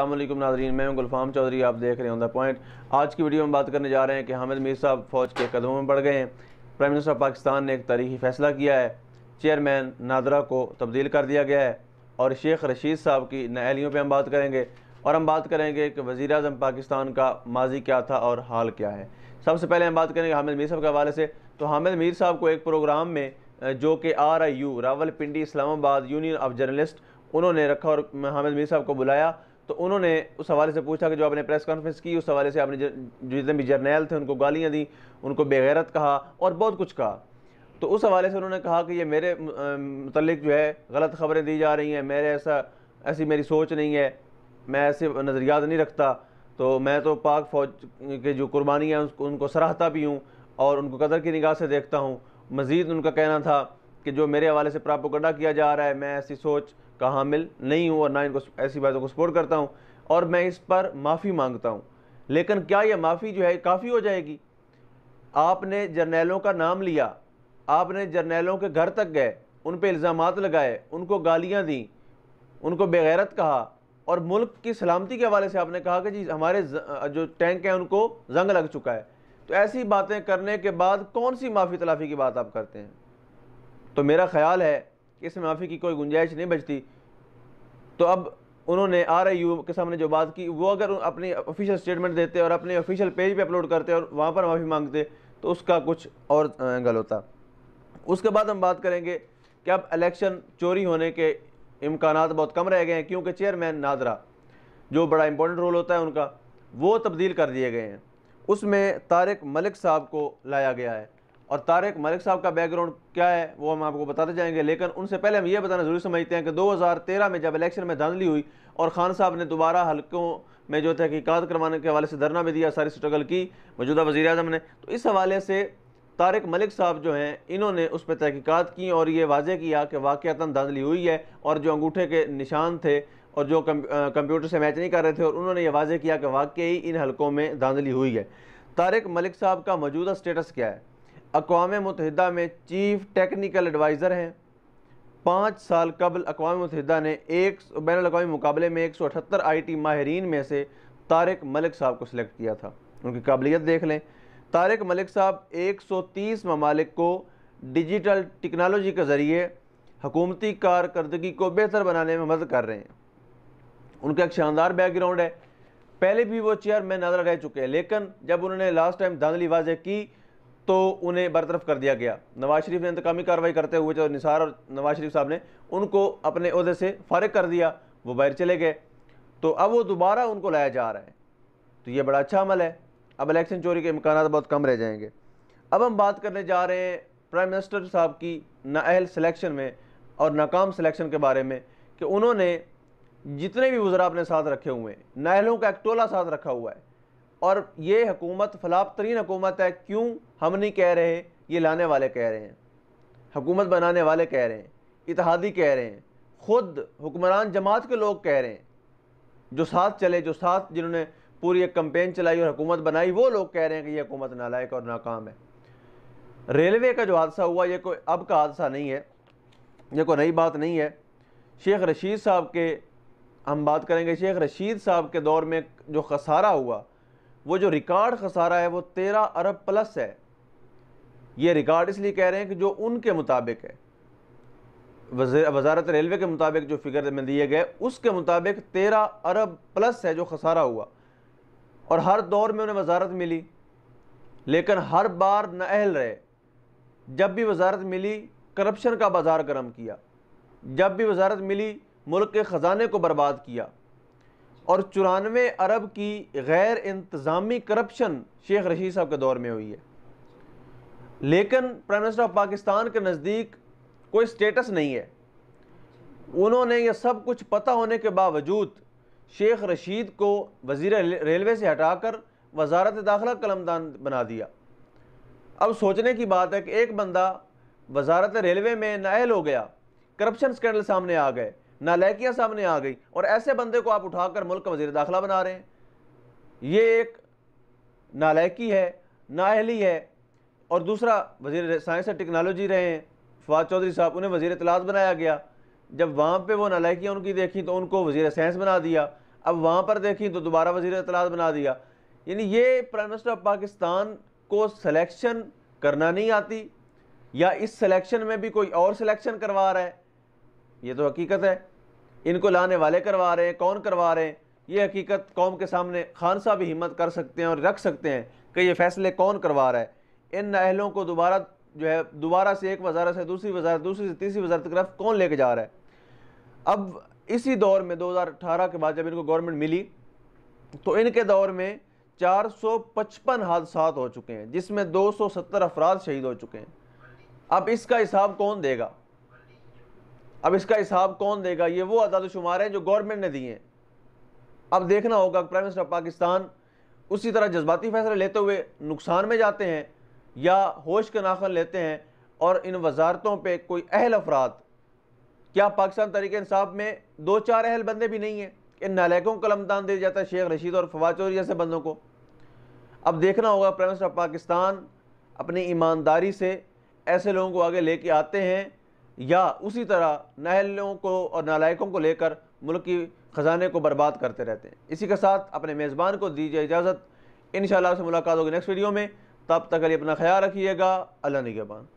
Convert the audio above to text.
अल्लाम नाजरीन मैं गुलफाम चौधरी आप देख रहे हैं द पॉइंट आज की वीडियो में बात करने जा रहे हैं कि हामिद मीर साहब फौज के कदमों में बढ़ गए हैं प्राइम मिनिस्टर ऑफ पाकिस्तान ने एक तारीखी फैसला किया है चेयरमैन नादरा को तब्दील कर दिया गया है और शेख रशीद साहब की नहलियों पर हम बात करेंगे और हम बात करेंगे कि वज़ी अजम पाकिस्तान का माजी क्या था और हाल क्या है सबसे पहले हम बात करेंगे हामिद मीर साहब के हवाले से तो हामिद मीर साहब को एक प्रोग्राम में जो कि R I U Rawalpindi Islamabad union of journalist उन्होंने रखा और हामिद मीर साहब को बुलाया तो उन्होंने उस हवाले से पूछा कि जो आपने प्रेस कॉन्फ्रेंस की उस हवाले से आपने जितने भी जर्नैल थे उनको गालियाँ दी उनको बेगैरत कहा और बहुत कुछ कहा तो उस हवाले से उन्होंने कहा कि ये मेरे मतलब जो है गलत खबरें दी जा रही हैं मेरे ऐसा ऐसी मेरी सोच नहीं है मैं ऐसे नज़रियात नहीं रखता तो मैं तो पाक फ़ौज के जो कुर्बानी हैं उनको सराहता भी हूँ और उनको कदर की निगाह से देखता हूँ मज़ीद उनका कहना था कि जो मेरे हवाले से प्रोपोगंडा किया जा रहा है मैं ऐसी सोच का हामिल नहीं हूँ और ना इनको ऐसी बातों को सपोर्ट करता हूँ और मैं इस पर माफ़ी मांगता हूँ लेकिन क्या यह माफ़ी जो है काफ़ी हो जाएगी आपने जर्नैलों का नाम लिया आपने जर्नैलों के घर तक गए उन पर इल्ज़ाम लगाए उनको गालियाँ दी उनको बेगैरत कहा और मुल्क की सलामती के हवाले से आपने कहा कि जी हमारे जो टैंक हैं उनको जंग लग चुका है तो ऐसी बातें करने के बाद कौन सी माफ़ी तलाफ़ी की बात आप करते हैं तो मेरा ख्याल है कि इस माफ़ी की कोई गुंजाइश नहीं बचती तो अब उन्होंने आर आई यू के सामने जो बात की वो अगर अपनी ऑफिशियल स्टेटमेंट देते और अपने ऑफिशियल पेज पे अपलोड करते और वहाँ पर माफ़ी मांगते तो उसका कुछ और एंगल होता उसके बाद हम बात करेंगे कि अब इलेक्शन चोरी होने के इम्कान बहुत कम रह गए हैं क्योंकि चेयरमैन नादरा जो बड़ा इंपॉर्टेंट रोल होता है उनका वो तब्दील कर दिए गए हैं उसमें तारिक मलिक साहब को लाया गया है और तारक मलिक साहब का बैकग्राउंड क्या है वो हम आपको बताते जाएंगे लेकिन उनसे पहले हम ये बताना ज़रूरी समझते हैं कि 2013 में जब इलेक्शन में धांधली हुई और खान साहब ने दोबारा हल्कों में जो तहकीकत करवाने के हवाले से धरना भी दिया सारी स्ट्रगल की मौजूदा वजी अजम ने तो इस हवाले से तारक मलिक साहब जो हैं इन्होंने उस पर तहकीकत की और ये वाजे किया कि वाक़ता धांधली हुई है और जो अंगूठे के निशान थे और जो कंप्यूटर से मैच नहीं कर रहे थे और उन्होंने ये वाजे किया कि वाकई इन हलकों में धांधली हुई है तारक मलिक साहब का मौजूदा स्टेटस क्या है अकवा मतहदा में चीफ टेक्निकल एडवाइज़र हैं पाँच साल कबल अकवा मतहदा ने एक बैन अवी मुकाबले में एक सौ अठहत्तर आई टी माहरीन में से तारक मलिक साहब को सिलेक्ट किया था उनकी काबिलियत देख लें तारक मलिक साहब एक सौ तीस ममालिक को डिजिटल टेक्नोलॉजी के ज़रिए हकूमती कारकर्दगी को बेहतर बनाने में मदद कर रहे हैं उनका एक शानदार बैकग्राउंड है पहले भी वो चेयरमैन नजर रह चुके हैं लेकिन जब उन्होंने लास्ट टाइम धांधली वाजें की तो उन्हें बरतरफ कर दिया गया नवाज शरीफ ने इंतकामी कार्रवाई करते हुए जो निसार और नवाज शरीफ साहब ने उनको अपने अहदे से फारग कर दिया वो बाहर चले गए तो अब वो दोबारा उनको लाया जा रहा है तो ये बड़ा अच्छा अमल है अब इलेक्शन चोरी के इम्कान बहुत कम रह जाएंगे अब हम बात करने जा रहे हैं प्राइम मिनिस्टर साहब की नाअहल सिलेक्शन में और नाकाम सिलेक्शन के बारे में कि उन्होंने जितने भी वज़रा अपने साथ रखे हुए हैं नाहलों का एक टोला साथ रखा हुआ है और ये हकूमत फलाप तरीन हकूमत है क्यों हम नहीं कह रहे ये लाने वाले कह रहे हैं हकूमत बनाने वाले कह रहे हैं इतिहादी कह रहे हैं ख़ुद हुक्मरान जमात के लोग कह रहे हैं जो साथ चले जो साथ जिन्होंने पूरी एक कम्पेन चलाई और हुकूमत बनाई वो लोग कह रहे हैं कि ये हुकूमत नालायक और नाकाम है रेलवे का जो हादसा हुआ ये कोई अब का हादसा नहीं है ये कोई नई बात नहीं है शेख रशीद साहब के हम बात करेंगे शेख रशीद साहब के दौर में जो खसारा हुआ वो जो रिकॉर्ड खसारा है वो तेरह अरब प्लस है ये रिकॉर्ड इसलिए कह रहे हैं कि जो उनके मुताबिक है वजारत रेलवे के मुताबिक जो फिगर में दिए गए उसके मुताबिक तेरह अरब प्लस है जो खसारा हुआ और हर दौर में उन्हें वजारत मिली लेकिन हर बार नाअहल रहे जब भी वजारत मिली करप्शन का बाजार गर्म किया जब भी वजारत मिली मुल्क के ख़जाने को बर्बाद किया और चौरानवे अरब की गैर इंतज़ामी करप्शन शेख रशीद साहब के दौर में हुई है लेकिन प्राइम मिनिस्टर ऑफ पाकिस्तान के नज़दीक कोई स्टेटस नहीं है उन्होंने यह सब कुछ पता होने के बावजूद शेख रशीद को वज़ी रेलवे से हटाकर वजारत दाखिला कलमदान बना दिया अब सोचने की बात है कि एक बंदा वजारत रेलवे में नायल हो गया करप्शन स्कैंडल सामने आ गए नालकियाँ सामने आ गई और ऐसे बंदे को आप उठाकर मुल्क का वजीर दाखिला बना रहे हैं ये एक नालकी है नाहली है और दूसरा वजी साइंस एंड टेक्नोलॉजी रहे हैं फवाद चौधरी साहब उन्हें वजीर तलाश बनाया गया जब वहाँ पर वो नालकियाँ उनकी देखी तो उनको वजीर साइंस बना दिया अब वहाँ पर देखी तो दोबारा वजीर तलाश बना दिया यानी ये प्राइम मिनिस्टर ऑफ पाकिस्तान को सिलेक्शन करना नहीं आती या इस सिलेक्शन में भी कोई और सिलेक्शन करवा रहा है ये तो हकीकत है इनको लाने वाले करवा रहे हैं कौन करवा रहे हैं ये हकीकत कौम के सामने खान साहब भी हिम्मत कर सकते हैं और रख सकते हैं कि ये फैसले कौन करवा रहा है इन अहलों को दोबारा जो है दोबारा से एक वजारत से दूसरी वजारत दूसरी से तीसरी वजारत की तरफ कौन लेके जा रहा है अब इसी दौर में 2018 के बाद जब इनको गवर्नमेंट मिली तो इनके दौर में 455 हादसा हो चुके हैं जिसमें 270 अफराद शहीद हो चुके हैं अब इसका हिसाब कौन देगा अब इसका हिसाब कौन देगा ये वो अदाद शुमार हैं जो गवर्नमेंट ने दिए हैं अब देखना होगा प्राइम मिनिस्टर पाकिस्तान उसी तरह जज्बाती फैसले लेते हुए नुकसान में जाते हैं या होश के नाखन लेते हैं और इन वजारतों पर कोई अहल अफराद क्या पाकिस्तान तरीके इंसाफ में दो चार अहल बंदे भी नहीं हैं इन नालकों को कलमदान दिया जाता है शेख रशीद और फवाद चौधरी जैसे बंदों को अब देखना होगा प्राइम मिनिस्टर पाकिस्तान अपनी ईमानदारी से ऐसे लोगों को आगे लेके आते हैं या उसी तरह नाहलों को और नालायकों को लेकर मुल्क की ख़जाने को बर्बाद करते रहते हैं इसी के साथ अपने मेज़बान को दीजिए इजाज़त इन शाला से मुलाकात होगी नेक्स्ट वीडियो में तब तक अली अपना ख्याल रखिएगा अल्लाह निगेबान